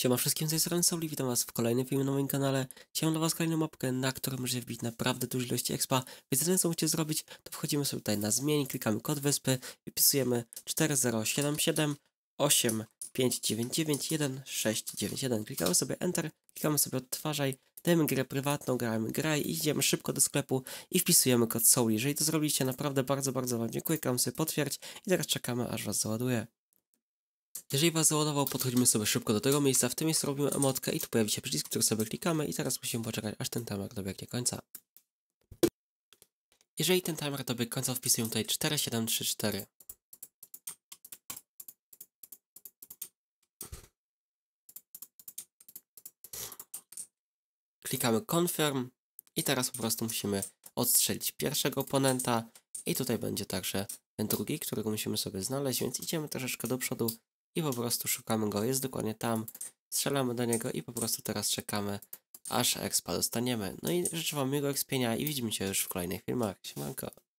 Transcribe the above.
Siema wszystkim, z tej strony Soli, witam was w kolejnym filmie na moim kanale. Dzisiaj dla was kolejną mapkę, na którą możecie wbić naprawdę dużo ilości expa. Więc co musicie zrobić, to wchodzimy sobie tutaj na zmień, klikamy kod wyspy i wpisujemy 4077 Klikamy sobie Enter, klikamy sobie odtwarzaj, dajemy grę prywatną, gramy graj, idziemy szybko do sklepu i wpisujemy kod Soul. Jeżeli to zrobiliście, naprawdę bardzo, bardzo wam dziękuję, klikamy sobie potwierdź i teraz czekamy aż was załaduje. Jeżeli was załadował, podchodzimy sobie szybko do tego miejsca, w tym miejscu robimy emotkę i tu pojawi się przycisk, który sobie klikamy i teraz musimy poczekać, aż ten timer dobiegnie końca. Jeżeli ten timer dobiegnie końca, wpisuję tutaj 4734. Klikamy confirm i teraz po prostu musimy odstrzelić pierwszego oponenta i tutaj będzie także ten drugi, którego musimy sobie znaleźć, więc idziemy troszeczkę do przodu i po prostu szukamy go, jest dokładnie tam, strzelamy do niego i po prostu teraz czekamy, aż expa dostaniemy. No i życzę wam miłego expienia i widzimy się już w kolejnych filmach. Siemanko!